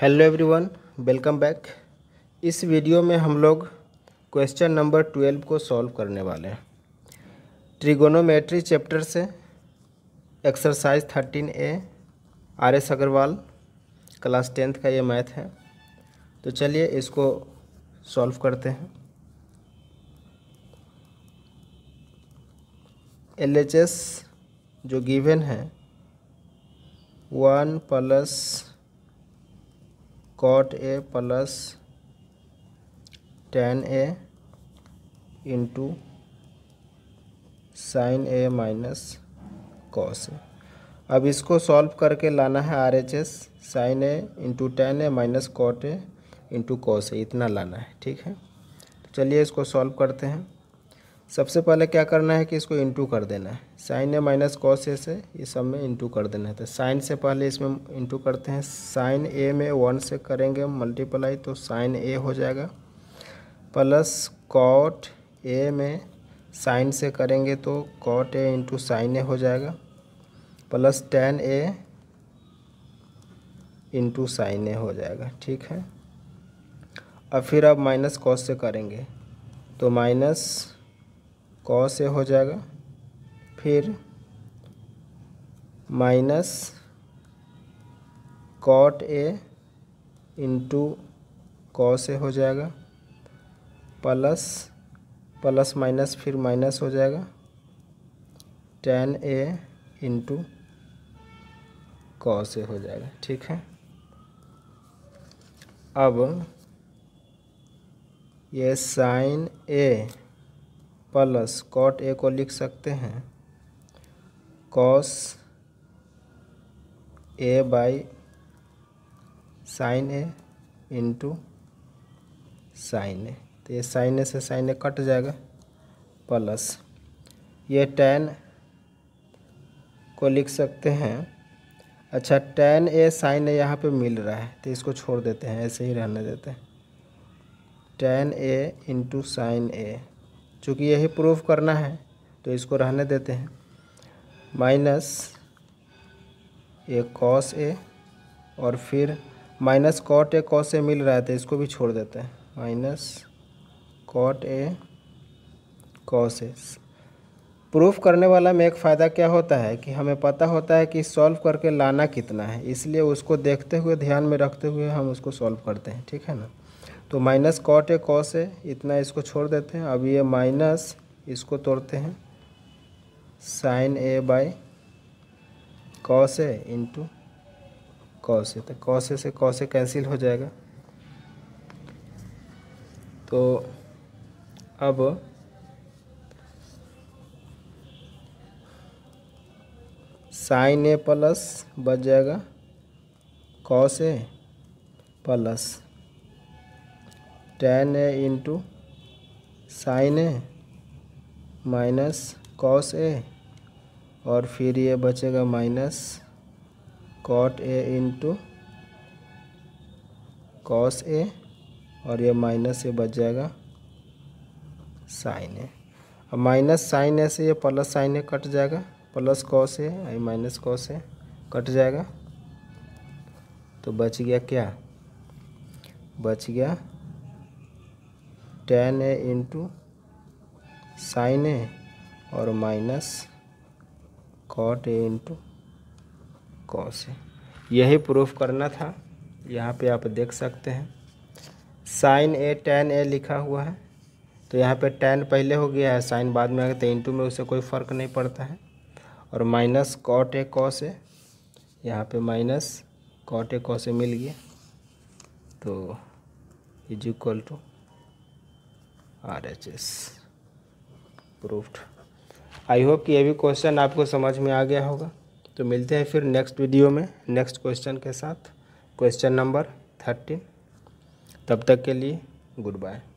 hello everyone welcome back इस video में हम लोग क्वेश्चन नंबर ट्वेल्व को सॉल्व करने वाले हैं ट्रिगोनोमेट्री चैप्टर से exercise thirteen A R S Aggarwal class tenth का ये मैथ है तो चलिए इसको सॉल्व करते हैं एल एच एस जो गिवन है one plus cot A plus tan A into sin A minus cos A अब इसको सॉल्व करके लाना है R H S sin A into tan A minus cot A into cos A इतना लाना है ठीक है तो चलिए इसको सॉल्व करते हैं सबसे पहले क्या करना है कि इसको इंटू कर देना है sin A minus cos A से ये सब में इंटू कर देना है तो साइन से पहले इसमें इंटू करते हैं साइन ए में वन से करेंगे मल्टीप्लाई तो साइन ए हो जाएगा प्लस कॉट ए में साइन से करेंगे तो cot A into sin A हो जाएगा plus tan A into sin A हो जाएगा ठीक है और फिर आप माइनस कॉस से करेंगे तो माइनस कॉस से हो जाएगा फिर minus cot A into cos से हो जाएगा प्लस प्लस माइनस फिर माइनस हो जाएगा टेन ए इंटू कॉस से हो जाएगा ठीक है अब ये sin A plus cot A को लिख सकते हैं cos A by sin A into sin A तो ये साइन ए से साइन ए कट जाएगा प्लस ये टेन को लिख सकते हैं अच्छा टेन ए साइन ए यहाँ पे मिल रहा है तो इसको छोड़ देते हैं ऐसे ही रहने देते हैं tan A into sin A चूँकि यही प्रूफ करना है तो इसको रहने देते हैं माइनस ए कॉस ए और फिर minus cot A cos A मिल रहा है तो इसको भी छोड़ देते हैं minus cot A cos A proof करने वाला में एक फ़ायदा क्या होता है कि हमें पता होता है कि सॉल्व करके लाना कितना है इसलिए उसको देखते हुए ध्यान में रखते हुए हम उसको सॉल्व करते हैं ठीक है ना तो माइनस कॉट है कॉस है इतना इसको छोड़ देते हैं अब ये माइनस इसको तोड़ते हैं sin A by cos A into cos A तो कॉस से कॉस कैंसिल हो जाएगा तो अब साइन ए प्लस बच जाएगा cos A plus tan A into sin A minus cos A और फिर ये बचेगा minus cot A into cos A और ये माइनस ये बच जाएगा साइन ए अब माइनस साइन ए से ये प्लस साइन ए कट जाएगा प्लस कॉस ए आई माइनस कॉस ए कट जाएगा तो बच गया क्या बच गया tan A into sin A और minus cot A into cos A यही प्रूफ करना था यहाँ पे आप देख सकते हैं साइन ए टेन ए लिखा हुआ है तो यहाँ पे टेन पहले हो गया है साइन बाद में आ गया तो इंटू में उसे कोई फ़र्क नहीं पड़ता है और minus cot A cos A यहाँ पे minus cot A cos A मिल गया तो is equal to R H S proved I hope कि ये भी क्वेश्चन आपको समझ में आ गया होगा तो मिलते हैं फिर नेक्स्ट वीडियो में नेक्स्ट क्वेश्चन के साथ क्वेश्चन नंबर थर्टीन तब तक के लिए गुड बाय